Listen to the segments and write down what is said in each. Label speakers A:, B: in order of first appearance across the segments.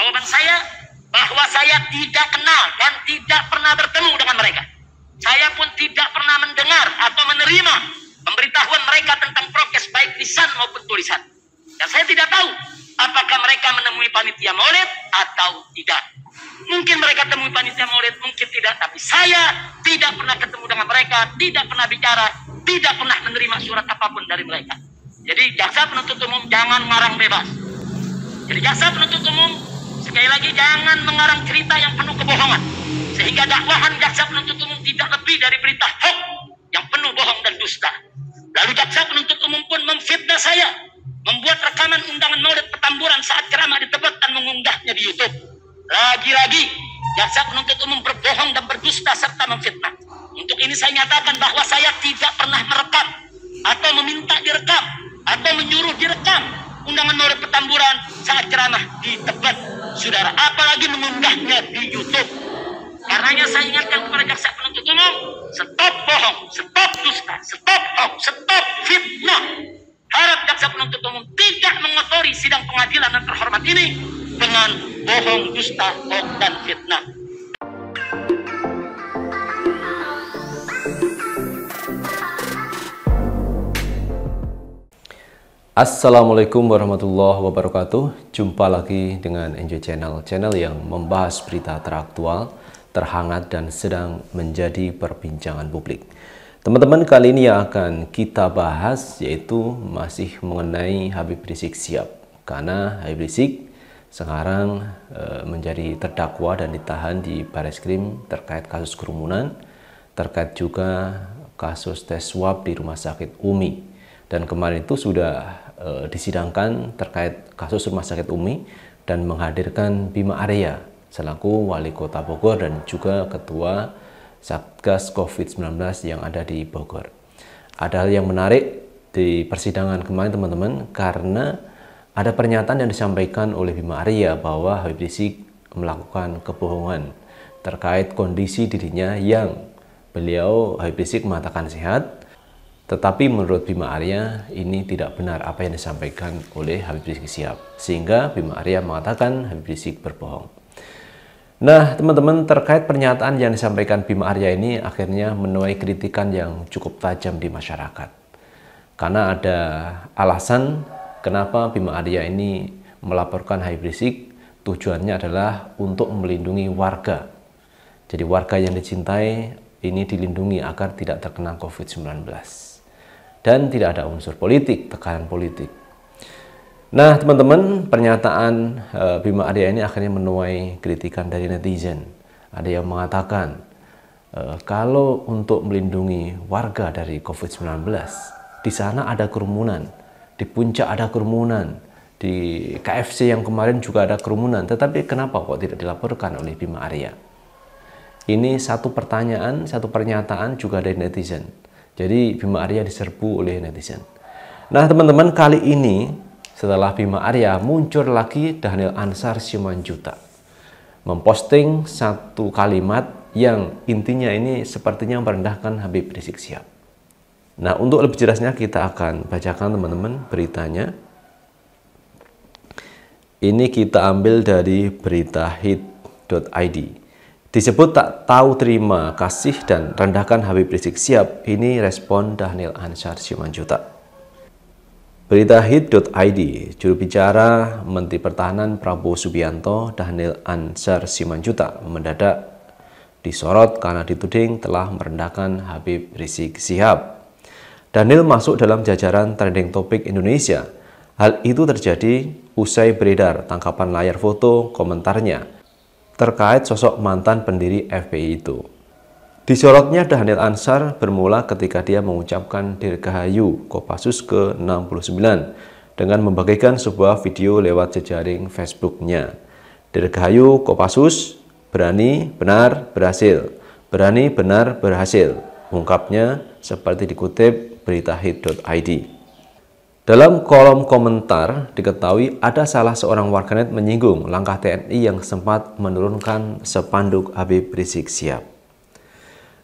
A: Jawaban saya bahwa saya tidak kenal dan tidak pernah bertemu dengan mereka. Saya pun tidak pernah mendengar atau menerima pemberitahuan mereka tentang prokes baik lisan maupun tulisan. Dan saya tidak tahu apakah mereka menemui panitia maulid atau tidak. Mungkin mereka temui panitia maulid, mungkin tidak. Tapi saya tidak pernah ketemu dengan mereka, tidak pernah bicara, tidak pernah menerima surat apapun dari mereka. Jadi jaksa penuntut umum jangan marang bebas. Jadi jaksa penuntut umum Sekali lagi jangan mengarang cerita yang penuh kebohongan. Sehingga dakwahan jaksa penuntut umum tidak lebih dari berita hoax yang penuh bohong dan dusta. Lalu jaksa penuntut umum pun memfitnah saya. Membuat rekaman undangan maulid petamburan saat ceramah di Tebet dan mengunggahnya di Youtube. Lagi-lagi, jaksa penuntut umum berbohong dan berdusta serta memfitnah. Untuk ini saya nyatakan bahwa saya tidak pernah merekam atau meminta direkam atau menyuruh direkam undangan maulid petamburan saat ceramah di Tebet saudara apalagi mengunggahnya di YouTube
B: karenanya saya ingatkan
A: kepada jaksa penuntut umum stop bohong stop dusta stop hoax stop fitnah harap jaksa penuntut umum tidak mengotori sidang pengadilan yang terhormat ini dengan bohong dusta hoax dan fitnah
B: Assalamualaikum warahmatullahi wabarakatuh. Jumpa lagi dengan Enjoy Channel, channel yang membahas berita teraktual, terhangat dan sedang menjadi perbincangan publik. Teman-teman, kali ini yang akan kita bahas yaitu masih mengenai Habib Rizik siap. Karena Habib Rizik sekarang eh, menjadi terdakwa dan ditahan di Baris Krim terkait kasus kerumunan, terkait juga kasus tes swab di Rumah Sakit Umi dan kemarin itu sudah e, disidangkan terkait kasus rumah sakit Umi dan menghadirkan Bima Arya selaku wali kota Bogor dan juga ketua Satgas COVID-19 yang ada di Bogor. Ada hal yang menarik di persidangan kemarin teman-teman karena ada pernyataan yang disampaikan oleh Bima Arya bahwa Habib Rizik melakukan kebohongan terkait kondisi dirinya yang beliau Habib Rizik mengatakan sehat tetapi menurut Bima Arya, ini tidak benar apa yang disampaikan oleh Habib Rizik Sihab. Sehingga Bima Arya mengatakan Habib Rizik berbohong. Nah, teman-teman, terkait pernyataan yang disampaikan Bima Arya ini akhirnya menuai kritikan yang cukup tajam di masyarakat. Karena ada alasan kenapa Bima Arya ini melaporkan Habib Rizik, tujuannya adalah untuk melindungi warga. Jadi warga yang dicintai ini dilindungi agar tidak terkena COVID-19 dan tidak ada unsur politik, tekanan politik. Nah, teman-teman, pernyataan eh, Bima Arya ini akhirnya menuai kritikan dari netizen. Ada yang mengatakan eh, kalau untuk melindungi warga dari COVID-19, di sana ada kerumunan, di puncak ada kerumunan, di KFC yang kemarin juga ada kerumunan, tetapi kenapa kok tidak dilaporkan oleh Bima Arya? Ini satu pertanyaan, satu pernyataan juga dari netizen. Jadi Bima Arya diserbu oleh netizen. Nah teman-teman kali ini setelah Bima Arya muncul lagi Daniel Ansar Simanjuta memposting satu kalimat yang intinya ini sepertinya merendahkan Habib Rizik Sihab. Nah untuk lebih jelasnya kita akan bacakan teman-teman beritanya. Ini kita ambil dari berita hit.id. Disebut tak tahu terima kasih dan rendahkan Habib Rizik siap, ini respon Daniel Ansar Simanjuta. Berita hit.id, juru bicara Menteri Pertahanan Prabowo Subianto Daniel Ansar Simanjuta mendadak disorot karena dituding telah merendahkan Habib Rizik Sihab. Daniel masuk dalam jajaran trending topik Indonesia. Hal itu terjadi usai beredar tangkapan layar foto komentarnya terkait sosok mantan pendiri FPI itu. Disorotnya Dhanil Ansar bermula ketika dia mengucapkan Dirgahayu Kopassus ke-69 dengan membagikan sebuah video lewat jejaring Facebooknya. Dirgahayu Kopassus, berani, benar, berhasil. Berani, benar, berhasil. Ungkapnya seperti dikutip berita hit.id. Dalam kolom komentar diketahui ada salah seorang warganet menyinggung langkah TNI yang sempat menurunkan sepanduk Habib Rizik Siap.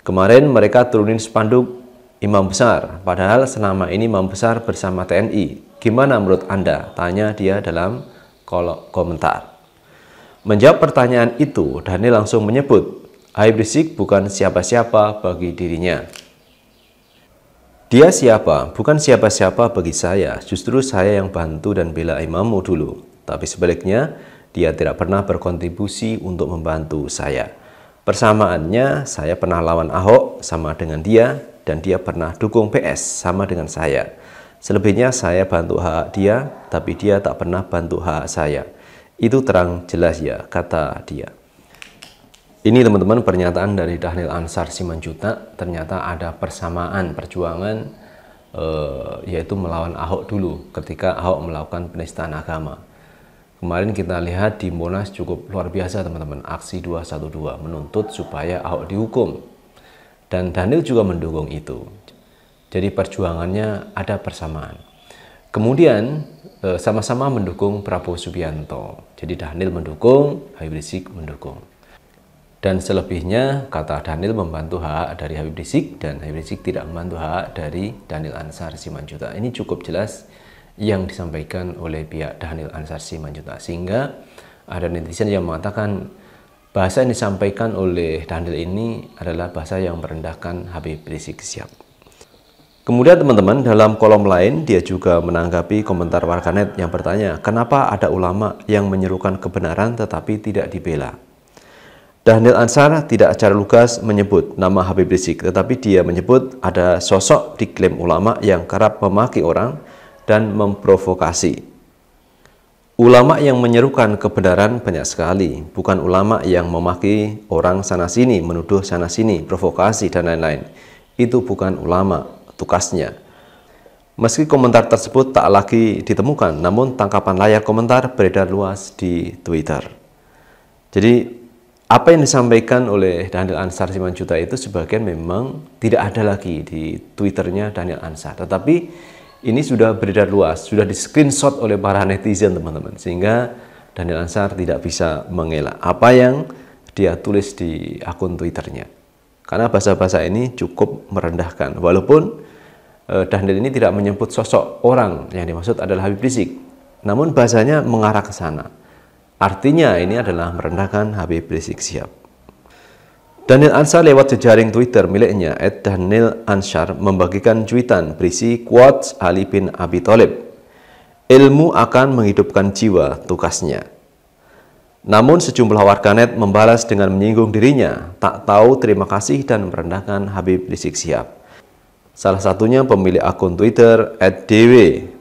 B: Kemarin mereka turunin sepanduk Imam Besar, padahal selama ini Imam Besar bersama TNI. Gimana menurut Anda? Tanya dia dalam kolom komentar. Menjawab pertanyaan itu, Dhani langsung menyebut, Habib Rizik bukan siapa-siapa bagi dirinya. Dia siapa? Bukan siapa-siapa bagi saya, justru saya yang bantu dan bela imammu dulu. Tapi sebaliknya, dia tidak pernah berkontribusi untuk membantu saya. Persamaannya, saya pernah lawan Ahok sama dengan dia, dan dia pernah dukung PS sama dengan saya. Selebihnya saya bantu hak dia, tapi dia tak pernah bantu hak saya. Itu terang jelas ya, kata dia. Ini teman-teman pernyataan dari Dahlil Ansar Simanjuta, ternyata ada persamaan perjuangan eh, yaitu melawan Ahok dulu ketika Ahok melakukan penistaan agama. Kemarin kita lihat di Monas cukup luar biasa teman-teman, aksi 212 menuntut supaya Ahok dihukum. Dan Daniel juga mendukung itu. Jadi perjuangannya ada persamaan. Kemudian eh, sama-sama mendukung Prabowo Subianto. Jadi Daniel mendukung, Habib Rizik mendukung. Dan selebihnya, kata Daniel membantu hak dari Habib Rizik dan Habib Rizik tidak membantu hak dari Daniel Ansar Simanjuta. Ini cukup jelas yang disampaikan oleh pihak Daniel Ansar Simanjuta. Sehingga ada netizen yang mengatakan bahasa yang disampaikan oleh Daniel ini adalah bahasa yang merendahkan Habib Rizik Siap. Kemudian teman-teman dalam kolom lain dia juga menanggapi komentar warganet yang bertanya kenapa ada ulama yang menyerukan kebenaran tetapi tidak dibela. Daniel Ansar tidak secara lugas menyebut nama Habib Rizik, tetapi dia menyebut ada sosok diklaim ulama yang kerap memaki orang dan memprovokasi. Ulama yang menyerukan kebenaran banyak sekali, bukan ulama yang memaki orang sana-sini, menuduh sana-sini, provokasi, dan lain-lain. Itu bukan ulama, tugasnya. Meski komentar tersebut tak lagi ditemukan, namun tangkapan layar komentar beredar luas di Twitter. Jadi apa yang disampaikan oleh Daniel Ansar Simanjuta itu sebagian memang tidak ada lagi di Twitternya Daniel Ansar. Tetapi ini sudah beredar luas, sudah di screenshot oleh para netizen teman-teman. Sehingga Daniel Ansar tidak bisa mengelak apa yang dia tulis di akun Twitternya. Karena bahasa-bahasa ini cukup merendahkan. Walaupun e, Daniel ini tidak menyebut sosok orang yang dimaksud adalah Habib Rizik. Namun bahasanya mengarah ke sana Artinya ini adalah merendahkan Habib Rizik Sihab. Daniel Ansar lewat jejaring Twitter miliknya, Ed Daniel Ansar membagikan cuitan berisi quotes Ali bin Abi Thalib. Ilmu akan menghidupkan jiwa, tugasnya. Namun sejumlah warganet membalas dengan menyinggung dirinya, tak tahu terima kasih dan merendahkan Habib Rizik Sihab. Salah satunya pemilik akun Twitter @dw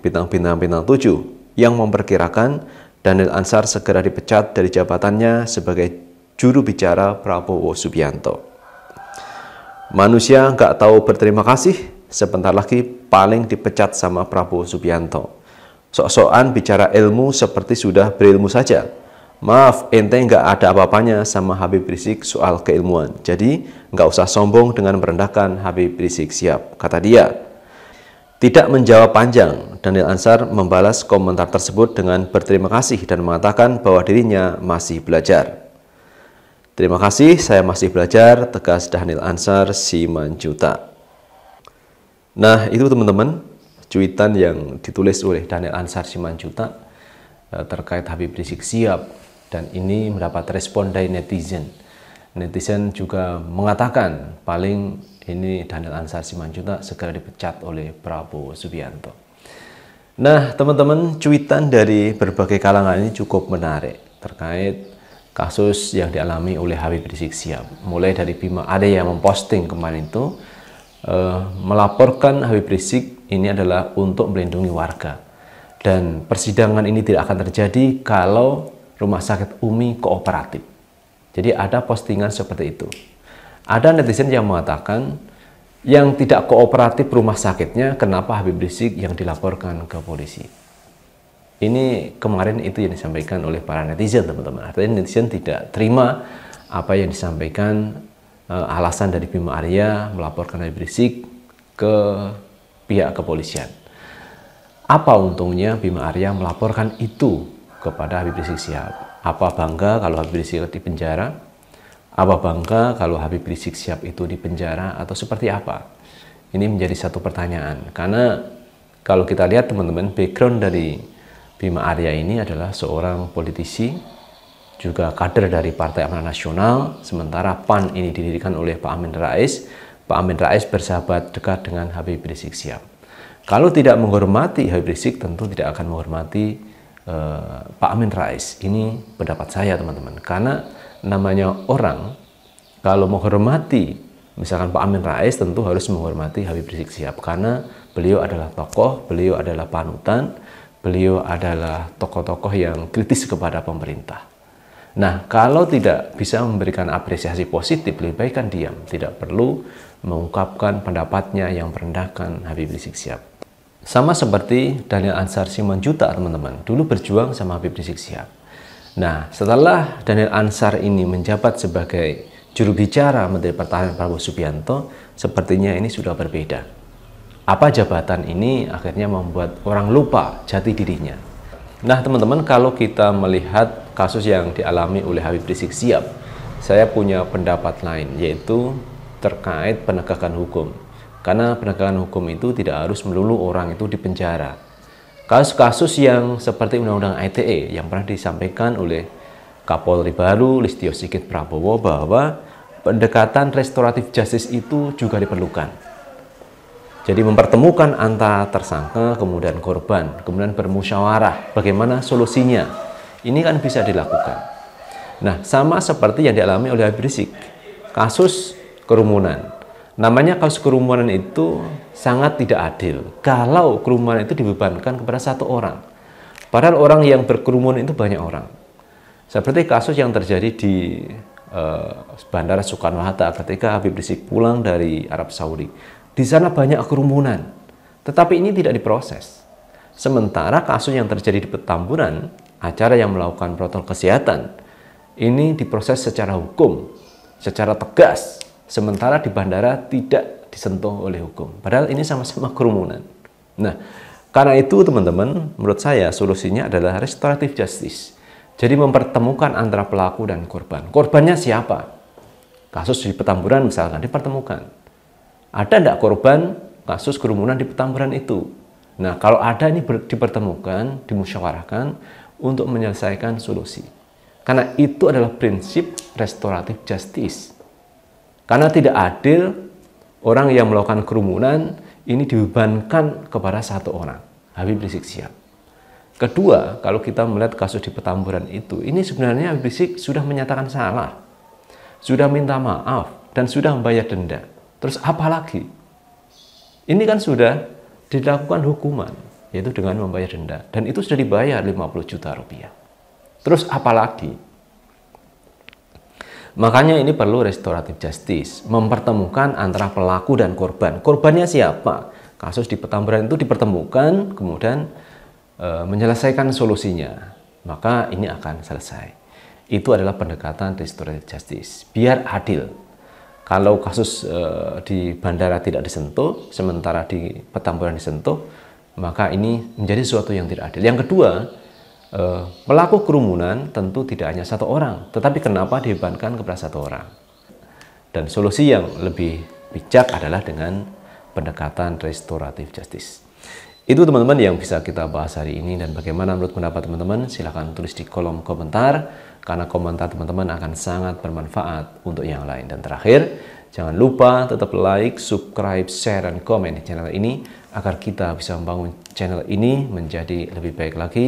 B: bintang bintang bintang 7 yang memperkirakan Daniel Ansar segera dipecat dari jabatannya sebagai juru bicara Prabowo Subianto. Manusia nggak tahu berterima kasih, sebentar lagi paling dipecat sama Prabowo Subianto. Sok-sokan bicara ilmu seperti sudah berilmu saja. Maaf, ente nggak ada apa-apanya sama Habib Rizik soal keilmuan. Jadi, nggak usah sombong dengan merendahkan Habib Rizik siap, kata dia tidak menjawab panjang, Daniel Ansar membalas komentar tersebut dengan berterima kasih dan mengatakan bahwa dirinya masih belajar. Terima kasih, saya masih belajar, tegas Daniel Ansar Simanjuta. Nah, itu teman-teman, cuitan yang ditulis oleh Daniel Ansar Simanjuta eh, terkait Habib Rizik siap dan ini mendapat respon dari netizen. Netizen juga mengatakan paling ini Daniel Ansar Simanjuta segera dipecat oleh Prabowo Subianto. Nah, teman-teman, cuitan dari berbagai kalangan ini cukup menarik terkait kasus yang dialami oleh Habib Rizik Sihab. Mulai dari Bima, ada yang memposting kemarin itu eh, melaporkan Habib Rizik ini adalah untuk melindungi warga. Dan persidangan ini tidak akan terjadi kalau rumah sakit Umi kooperatif. Jadi ada postingan seperti itu. Ada netizen yang mengatakan yang tidak kooperatif rumah sakitnya kenapa Habib Rizik yang dilaporkan ke polisi. Ini kemarin itu yang disampaikan oleh para netizen teman-teman. Artinya netizen tidak terima apa yang disampaikan eh, alasan dari Bima Arya melaporkan Habib Rizik ke pihak kepolisian. Apa untungnya Bima Arya melaporkan itu kepada Habib Rizik Sihab? Apa bangga kalau Habib Rizik di penjara? Apa bangga kalau Habib Rizik siap itu di penjara atau seperti apa? Ini menjadi satu pertanyaan karena kalau kita lihat teman-teman background dari Bima Arya ini adalah seorang politisi juga kader dari Partai Amanat Nasional sementara PAN ini didirikan oleh Pak Amin Rais Pak Amin Rais bersahabat dekat dengan Habib Rizik siap Kalau tidak menghormati Habib Rizik tentu tidak akan menghormati Eh, Pak Amin Rais. Ini pendapat saya teman-teman. Karena namanya orang kalau menghormati misalkan Pak Amin Rais tentu harus menghormati Habib Rizik Sihab karena beliau adalah tokoh, beliau adalah panutan, beliau adalah tokoh-tokoh yang kritis kepada pemerintah. Nah, kalau tidak bisa memberikan apresiasi positif, lebih baik kan diam. Tidak perlu mengungkapkan pendapatnya yang merendahkan Habib Rizik Sihab. Sama seperti Daniel Ansar juta teman-teman, dulu berjuang sama Habib Rizik Sihab. Nah, setelah Daniel Ansar ini menjabat sebagai juru bicara Menteri Pertahanan Prabowo Subianto, sepertinya ini sudah berbeda. Apa jabatan ini akhirnya membuat orang lupa jati dirinya. Nah, teman-teman, kalau kita melihat kasus yang dialami oleh Habib Rizik Sihab, saya punya pendapat lain, yaitu terkait penegakan hukum. Karena penegakan hukum itu tidak harus melulu orang itu dipenjara. Kasus-kasus yang seperti Undang-Undang ITE yang pernah disampaikan oleh Kapolri baru Listio Sigit Prabowo bahwa pendekatan restoratif justice itu juga diperlukan. Jadi mempertemukan antara tersangka kemudian korban, kemudian bermusyawarah bagaimana solusinya. Ini kan bisa dilakukan. Nah, sama seperti yang dialami oleh Habib Rizik. Kasus kerumunan. Namanya kasus kerumunan itu sangat tidak adil kalau kerumunan itu dibebankan kepada satu orang. Padahal orang yang berkerumun itu banyak orang. Seperti kasus yang terjadi di uh, Bandara Soekarno-Hatta ketika Habib Rizik pulang dari Arab Saudi. Di sana banyak kerumunan, tetapi ini tidak diproses. Sementara kasus yang terjadi di Petamburan, acara yang melakukan protokol kesehatan, ini diproses secara hukum, secara tegas, Sementara di bandara tidak disentuh oleh hukum. Padahal ini sama-sama kerumunan. Nah, karena itu teman-teman, menurut saya solusinya adalah restoratif justice. Jadi mempertemukan antara pelaku dan korban. Korbannya siapa? Kasus di Petamburan misalkan dipertemukan. Ada tidak korban kasus kerumunan di Petamburan itu? Nah, kalau ada ini dipertemukan, dimusyawarahkan untuk menyelesaikan solusi. Karena itu adalah prinsip restoratif justice. Karena tidak adil, orang yang melakukan kerumunan ini dibebankan kepada satu orang, Habib Rizik Sihab. Kedua, kalau kita melihat kasus di Petamburan itu, ini sebenarnya Habib Rizik sudah menyatakan salah, sudah minta maaf, dan sudah membayar denda. Terus apa lagi? Ini kan sudah dilakukan hukuman, yaitu dengan membayar denda. Dan itu sudah dibayar 50 juta rupiah. Terus apa lagi? Makanya ini perlu restoratif justice, mempertemukan antara pelaku dan korban. Korbannya siapa? Kasus di Petamburan itu dipertemukan, kemudian e, menyelesaikan solusinya. Maka ini akan selesai. Itu adalah pendekatan restoratif justice, biar adil. Kalau kasus e, di bandara tidak disentuh, sementara di Petamburan disentuh, maka ini menjadi sesuatu yang tidak adil. Yang kedua, Eh, pelaku kerumunan tentu tidak hanya satu orang, tetapi kenapa dibebankan kepada satu orang? Dan solusi yang lebih bijak adalah dengan pendekatan restoratif justice. Itu teman-teman yang bisa kita bahas hari ini dan bagaimana menurut pendapat teman-teman silahkan tulis di kolom komentar karena komentar teman-teman akan sangat bermanfaat untuk yang lain. Dan terakhir, jangan lupa tetap like, subscribe, share, dan komen di channel ini agar kita bisa membangun channel ini menjadi lebih baik lagi